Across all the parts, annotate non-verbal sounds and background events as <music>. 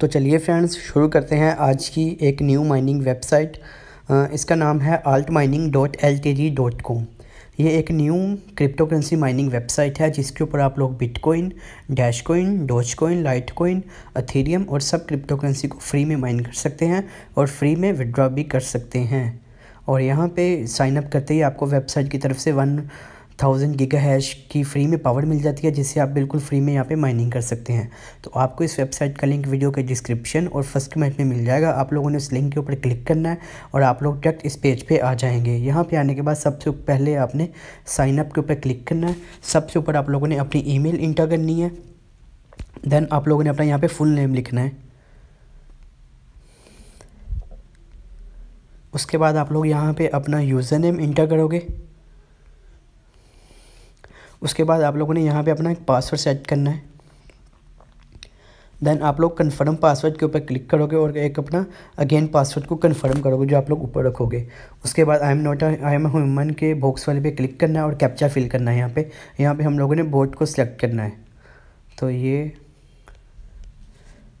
तो चलिए फ्रेंड्स शुरू करते हैं आज की एक न्यू माइनिंग वेबसाइट इसका नाम है alt mining dot L T G dot com ये एक new crypto currency mining website है जिसके ऊपर आप लोग Bitcoin dash coin doge coin lite coin Ethereum और सब क्रिप्टो करेंसी को फ्री में माइन कर सकते हैं और फ्री में विड्रॉ भी कर सकते हैं और यहाँ पे साइन अप करते ही आपको वेबसाइट की तरफ से वन थाउजेंड गीगा हैश की फ्री में पावर मिल जाती है जिससे आप बिल्कुल फ्री में यहाँ पे माइनिंग कर सकते हैं तो आपको इस वेबसाइट का लिंक वीडियो के डिस्क्रिप्शन और फर्स्ट कमेंट में मिल जाएगा आप लोगों ने उस लिंक के ऊपर क्लिक करना है और आप लोग डायरेक्ट इस पेज पे आ जाएंगे यहाँ पे आने के बाद सबसे पहले आपने साइनअप के ऊपर क्लिक करना है सबसे ऊपर आप लोगों ने अपनी ई इंटर करनी है देन आप लोगों ने अपना यहाँ पर फुल नेम लिखना है उसके बाद आप लोग यहाँ पर अपना यूज़र नेम इंटर करोगे उसके बाद आप लोगों ने यहाँ पे अपना एक पासवर्ड सेट करना है देन आप लोग कन्फर्म पासवर्ड के ऊपर क्लिक करोगे और एक अपना अगेन पासवर्ड को कन्फर्म करोगे जो आप लोग ऊपर रखोगे उसके बाद I am not I am human के बॉक्स वाले पे क्लिक करना है और कैप्चा फिल करना है यहाँ पे यहाँ पे हम लोगों ने बोर्ड को सिलेक्ट करना है तो ये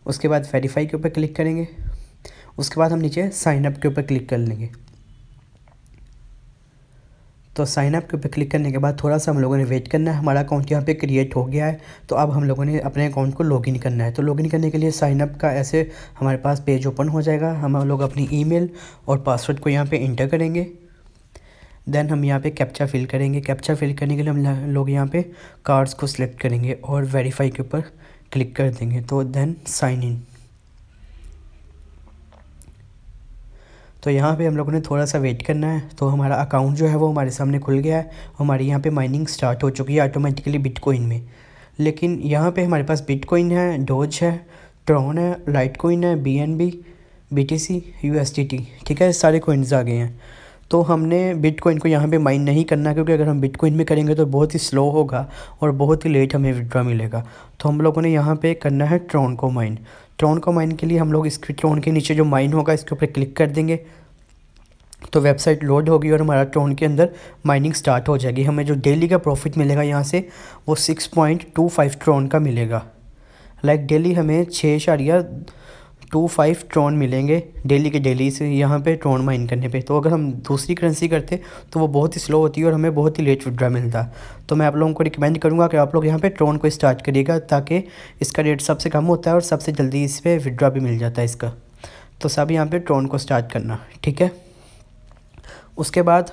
उसके बाद वेरीफाई के ऊपर क्लिक करेंगे उसके बाद हम नीचे साइन अप के ऊपर क्लिक कर लेंगे तो साइनअप के ऊपर क्लिक करने के बाद थोड़ा सा हम लोगों ने वेट करना है हमारा अकाउंट यहाँ पे क्रिएट हो गया है तो अब हम लोगों ने अपने अकाउंट को लॉगिन करना है तो लॉगिन करने के लिए साइनअप का ऐसे हमारे पास पेज ओपन हो जाएगा हम लोग अपनी ईमेल और पासवर्ड को यहाँ पर इंटर करेंगे देन हम यहाँ पे कैप्चा फिल करेंगे कैप्चा फिल करने के लिए हम लोग यहाँ पर कार्ड्स को सिलेक्ट करेंगे और वेरीफाई के ऊपर क्लिक कर देंगे तो देन साइन इन तो यहाँ पे हम लोगों ने थोड़ा सा वेट करना है तो हमारा अकाउंट जो है वो हमारे सामने खुल गया है हमारे यहाँ पे माइनिंग स्टार्ट हो चुकी है ऑटोमेटिकली बिटकॉइन में लेकिन यहाँ पे हमारे पास बिटकॉइन है डोज है ट्रॉन है लाइट कोइन है B N B B T C U S T T ठीक है सारे कोइन्स आ गए हैं तो हमने बिटकॉइन को यहाँ पे माइन नहीं करना क्योंकि अगर हम बिटकॉइन में करेंगे तो बहुत ही स्लो होगा और बहुत ही लेट हमें विड्रा मिलेगा तो हम लोगों ने यहाँ पे करना है ट्रॉन को माइन ट्रॉन को माइन के लिए हम लोग इसके ट्रॉन के नीचे जो माइन होगा इसके ऊपर क्लिक कर देंगे तो वेबसाइट लोड होगी और हमारा ट्रोन के अंदर माइनिंग स्टार्ट हो जाएगी हमें जो डेली का प्रॉफिट मिलेगा यहाँ से वो six point two five Tron का मिलेगा लाइक like डेली हमें छः टू फाइव ट्रॉन मिलेंगे डेली के डेली से यहाँ पे ट्रॉन माइन करने पे तो अगर हम दूसरी करेंसी करते तो वो बहुत ही स्लो होती है और हमें बहुत ही लेट विड्रा मिलता तो मैं आप लोगों को रिकमेंड करूँगा कि आप लोग यहाँ पे ट्रॉन को स्टार्ट करिएगा ताकि इसका रेट सबसे कम होता है और सबसे जल्दी इस पर विड्रा भी मिल जाता है इसका तो सब यहाँ पर ट्रॉन को स्टार्ट करना ठीक है उसके बाद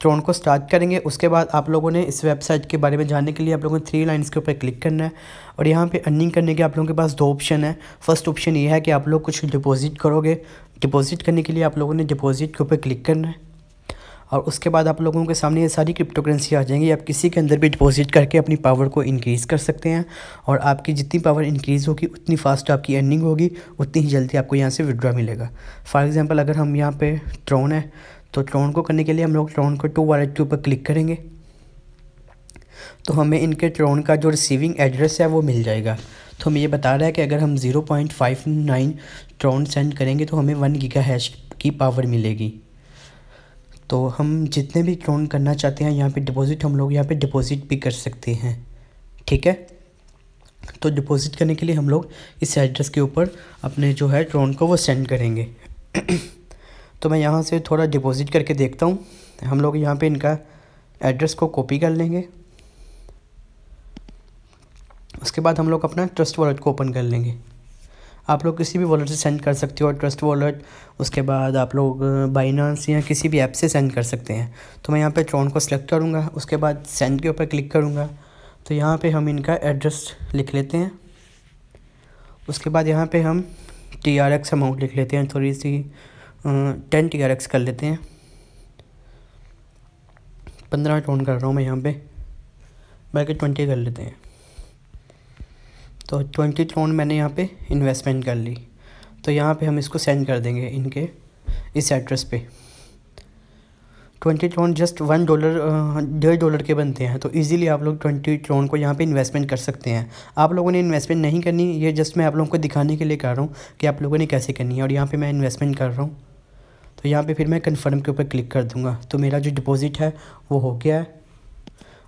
ट्रोन को स्टार्ट करेंगे उसके बाद आप लोगों ने इस वेबसाइट के बारे में जानने के लिए आप लोगों ने थ्री लाइन्स के ऊपर क्लिक करना है और यहाँ पे अर्निंग करने के आप लोगों के पास दो ऑप्शन है फर्स्ट ऑप्शन ये है कि आप लोग कुछ डिपॉजिट करोगे डिपॉजिट करने के लिए आप लोगों ने डिपॉजिट के ऊपर क्लिक करना है और उसके बाद आप लोगों के सामने ये सारी क्रिप्टो करेंसी आ जाएंगी आप किसी के अंदर भी डिपॉजिट करके अपनी पावर को इंक्रीज़ कर सकते हैं और आपकी जितनी पावर इंक्रीज़ होगी उतनी फास्ट आपकी अर्निंग होगी उतनी ही जल्दी आपको यहाँ से विड्रॉ मिलेगा फॉर एग्ज़ाम्पल अगर हम यहाँ पे ट्रोन है तो ट्रोन को करने के लिए हम लोग ट्रोन को टू वाले टू पर क्लिक करेंगे तो हमें इनके ट्रोन का जो रिसीविंग एड्रेस है वो मिल जाएगा तो हमें ये बता रहा है कि अगर हम 0.59 ट्रोन सेंड करेंगे तो हमें वन गीगा हैश की पावर मिलेगी तो हम जितने भी ट्रोन करना चाहते हैं यहाँ पे डिपॉज़िट हम लोग यहाँ पे डिपॉज़िट भी कर सकते हैं ठीक है तो डिपॉज़िट करने के लिए हम लोग इस एड्रेस के ऊपर अपने जो है ट्रोन को वो सेंड करेंगे <clears throat> तो मैं यहाँ से थोड़ा डिपॉज़िट करके देखता हूँ हम लोग यहाँ पे इनका एड्रेस को कॉपी कर लेंगे उसके बाद हम लोग अपना ट्रस्ट वॉलेट को ओपन कर लेंगे आप लोग किसी भी वॉलेट से सेंड कर सकते हो ट्रस्ट वॉलेट उसके बाद आप लोग बाइनांस या किसी भी ऐप से सेंड कर सकते हैं तो मैं यहाँ पे ट्रॉन को सिलेक्ट करूँगा उसके बाद सेंड के ऊपर क्लिक करूँगा तो यहाँ पे हम इनका एड्रेस लिख लेते हैं उसके बाद यहाँ पे हम टी आर एक्स अमाउंट लिख लेते हैं थोड़ी सी टेन टी आर एक्स कर लेते हैं पंद्रह टोन कर रहा हूँ मैं यहाँ पे बाकी ट्वेंटी कर लेते हैं तो ट्वेंटी टोन मैंने यहाँ पे इन्वेस्टमेंट कर ली तो यहाँ पे हम इसको सेंड कर देंगे इनके इस एड्रेस पे twenty Tron just one dollar डेढ़ डॉलर के बनते हैं तो इजीली आप लोग ट्वेंटी ट्रोन को यहाँ पे इन्वेस्टमेंट कर सकते हैं आप लोगों ने इन्वेस्टमेंट नहीं करनी ये जस्ट मैं आप लोगों को दिखाने के लिए कर रहा हूँ कि आप लोगों ने कैसे करनी है और यहाँ पर मैं इन्वेस्टमेंट कर रहा हूँ तो यहाँ पे फिर मैं कंफर्म के ऊपर क्लिक कर दूँगा तो मेरा जो डिपॉज़िट है वो हो गया है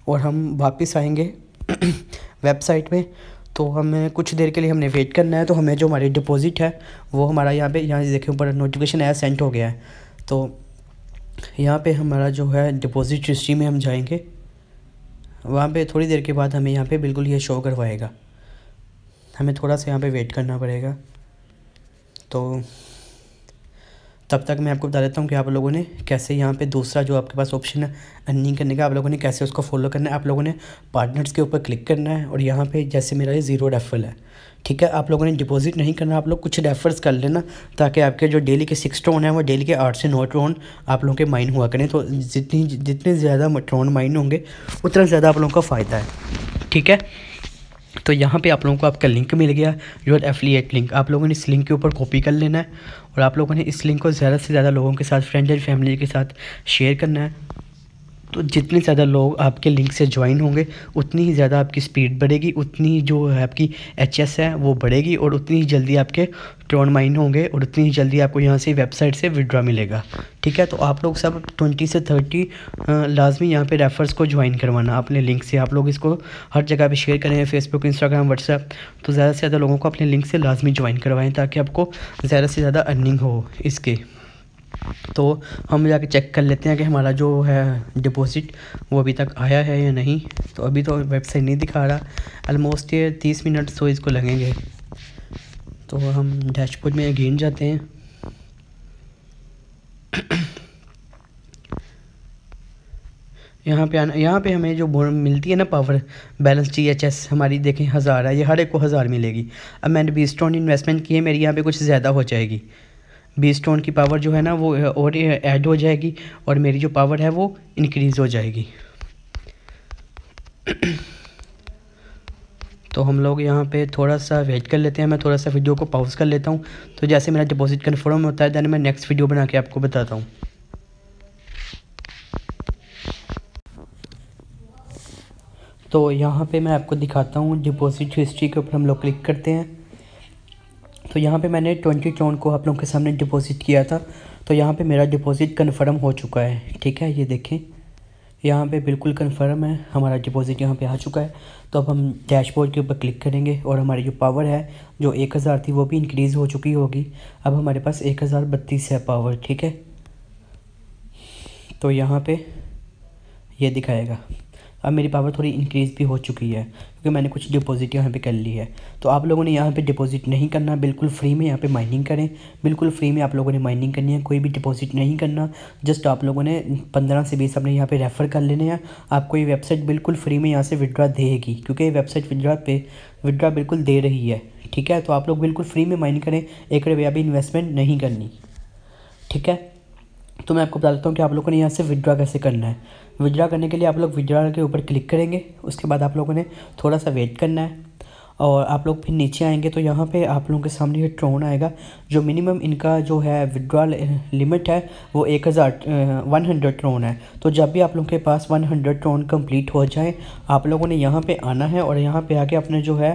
और हम वापस आएंगे वेबसाइट <clears throat> में तो हमें कुछ देर के लिए हमने वेट करना है तो हमें जो हमारी डिपॉज़िट है वो हमारा यहाँ पे यहाँ देखिए ऊपर नोटिफिकेशन आया सेंट हो गया है तो यहाँ पे हमारा जो है डिपॉज़िट हिस्ट्री में हम जाएंगे वहाँ पे थोड़ी देर के बाद हमें यहाँ पे बिल्कुल ये शो करवाएगा हमें थोड़ा सा यहाँ पे वेट करना पड़ेगा तो तब तक मैं आपको बता देता हूँ कि आप लोगों ने कैसे यहाँ पे दूसरा जो आपके पास ऑप्शन है अर्निंग करने का आप लोगों ने कैसे उसको फॉलो करना है आप लोगों ने पार्टनर्स के ऊपर क्लिक करना है और यहाँ पे जैसे मेरा ये ज़ीरो रेफरल है ठीक है आप लोगों ने डिपॉजिट नहीं करना आप लोग कुछ रेफर्स कर लेना ताकि आपके जो डेली के सिक्स ट्रोन है वो डेली के आठ से नौ ट्रोन आप लोगों के माइन हुआ करें तो जितनी जितने ज़्यादा ट्रोन माइन होंगे उतना ज़्यादा आप लोगों का फ़ायदा है ठीक है तो यहाँ पे आप लोगों को आपका लिंक मिल गया योर एफिलिएट लिंक आप लोगों ने इस लिंक के ऊपर कॉपी कर लेना है और आप लोगों ने इस लिंक को ज़्यादा से ज़्यादा लोगों के साथ फ्रेंड एंड फैमिली के साथ शेयर करना है तो जितने ज़्यादा लोग आपके लिंक से ज्वाइन होंगे उतनी ही ज़्यादा आपकी स्पीड बढ़ेगी उतनी ही जो है आपकी एच है वो बढ़ेगी और उतनी ही जल्दी आपके ट्रॉन माइन होंगे और उतनी ही जल्दी आपको यहाँ से वेबसाइट से विड्रा मिलेगा ठीक है तो आप लोग सब ट्वेंटी से थर्टी लाजमी यहाँ पे रेफर्स को ज्वाइन करवाना अपने लिंक से आप लोग इसको हर जगह पे शेयर करें फेसबुक इंस्टाग्राम व्हाट्सएप तो ज़्यादा से ज़्यादा लोगों को अपने लिंक से लाजमी ज्वाइन करवाएं ताकि आपको ज़्यादा से ज़्यादा अर्निंग हो इसके तो हम जाके चेक कर लेते हैं कि हमारा जो है डिपॉज़िट वो अभी तक आया है या नहीं तो अभी तो वेबसाइट नहीं दिखा रहा ऑलमोस्ट ये तीस मिनट तो इसको लगेंगे तो हम डैशबोर्ड में गिन जाते हैं <clears throat> यहाँ पे आना यहाँ पे हमें जो मिलती है ना power balance G H S हमारी देखें हज़ार है ये हर एक को हज़ार मिलेगी अब मैंने बीस स्टॉन इन्वेस्टमेंट की है मेरी यहाँ पे कुछ ज़्यादा हो जाएगी बीस टोन की पावर जो है ना वो और ऐड हो जाएगी और मेरी जो पावर है वो इनक्रीज़ हो जाएगी <clears throat> तो हम लोग यहाँ पे थोड़ा सा वेट कर लेते हैं मैं थोड़ा सा वीडियो को पॉज कर लेता हूँ तो जैसे मेरा डिपॉजिट कन्फर्म होता है दैन मैं नेक्स्ट वीडियो बना के आपको बताता हूँ तो यहाँ पे मैं आपको दिखाता हूँ डिपॉजिट हिस्ट्री के ऊपर हम लोग क्लिक करते हैं तो यहाँ पे मैंने ट्वेंटी ट्रोन को आप लोगों के सामने डिपॉजिट किया था तो यहाँ पे मेरा डिपॉजिट कन्फर्म हो चुका है ठीक है ये देखें यहाँ पे बिल्कुल कन्फर्म है हमारा डिपॉजिट यहाँ पे आ चुका है तो अब हम डैशबोर्ड के ऊपर क्लिक करेंगे और हमारी जो पावर है जो एक हज़ार थी वो भी इंक्रीज़ हो चुकी होगी अब हमारे पास एक हज़ार बत्तीस है पावर ठीक है तो यहाँ पर ये यह दिखाएगा अब मेरी पावर थोड़ी इंक्रीज़ भी हो चुकी है क्योंकि मैंने कुछ डिपॉजिट यहाँ पे कर ली है तो आप लोगों ने यहाँ पे डिपॉजिट नहीं करना बिल्कुल फ्री में यहाँ पे माइनिंग करें बिल्कुल फ्री में आप लोगों ने माइनिंग करनी है कोई भी डिपॉजिट नहीं करना जस्ट आप लोगों ने पंद्रह से बीस अपने यहाँ पर रेफ़र कर लेने हैं आपको ये वेबसाइट बिल्कुल फ्री में यहाँ से विड्रा देगी क्योंकि ये वेबसाइट विड्रा पे विड्रा बिल्कुल दे रही है ठीक है तो आप लोग बिल्कुल फ्री में माइनिंग करें एक रुपया भी इन्वेस्टमेंट नहीं करनी ठीक है तो मैं आपको बता देता हूँ कि आप लोगों ने यहाँ से विड्रा कैसे करना है विड्रा करने के लिए आप लोग विड्रा के ऊपर क्लिक करेंगे उसके बाद आप लोगों ने थोड़ा सा वेट करना है और आप लोग फिर नीचे आएंगे तो यहाँ पे आप लोगों के सामने ये ट्रोन आएगा जो मिनिमम इनका जो है विड्रॉ लिमिट है वो एक हज़ार वन हंड्रेड ट्रोन है तो जब भी आप लोगों के पास वन हंड्रेड ट्रोन कंप्लीट हो जाए आप लोगों ने यहाँ पे आना है और यहाँ पे आके अपने जो है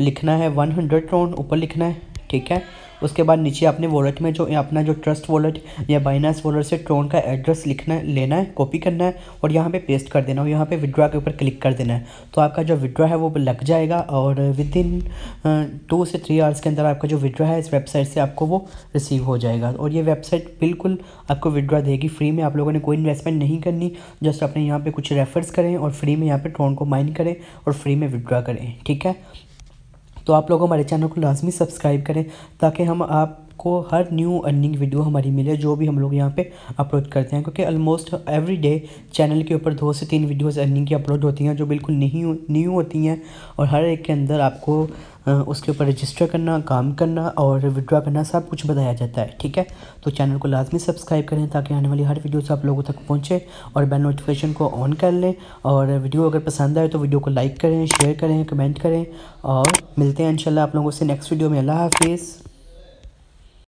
लिखना है वन हंड्रेड ट्रोन ऊपर लिखना है ठीक है उसके बाद नीचे अपने वॉलेट में जो अपना जो ट्रस्ट वॉलेट या बाइनास वॉलेट से ट्रोन का एड्रेस लिखना लेना है कॉपी करना है और यहाँ पे पेस्ट कर देना और यहाँ पे विड्रा के ऊपर क्लिक कर देना है तो आपका जो विड्रा है वो लग जाएगा और विद इन टू से थ्री आवर्स के अंदर आपका जो विड्रा है इस वेबसाइट से आपको वो रिसीव हो जाएगा और ये वेबसाइट बिल्कुल आपको विड्रा देगी फ्री में आप लोगों ने कोई इन्वेस्टमेंट नहीं करनी जस्ट अपने यहाँ पर कुछ रेफर्स करें और फ्री में यहाँ पर ट्रोन को माइन करें और फ्री में विड्रा करें ठीक है तो आप लोग हमारे चैनल को लाजमी सब्सक्राइब करें ताकि हम आप आपको हर न्यू अर्निंग वीडियो हमारी मिले जो भी हम लोग यहाँ पे अपलोड करते हैं क्योंकि ऑलमोस्ट एवरी डे चैनल के ऊपर दो से तीन वीडियोस अर्निंग की अपलोड होती हैं जो बिल्कुल नहीं न्यू होती हैं और हर एक के अंदर आपको उसके ऊपर रजिस्टर करना काम करना और विड्रा करना सब कुछ बताया जाता है ठीक है तो चैनल को लाजमी सब्सक्राइब करें ताकि आने वाली हर वीडियोस आप लोगों तक पहुँचे और बेल नोटिफिकेशन को ऑन कर लें और वीडियो अगर पसंद आए तो वीडियो को लाइक करें शेयर करें कमेंट करें और मिलते हैं इनशाला आप लोगों से नेक्स्ट वीडियो में अल्लाह हाफिज़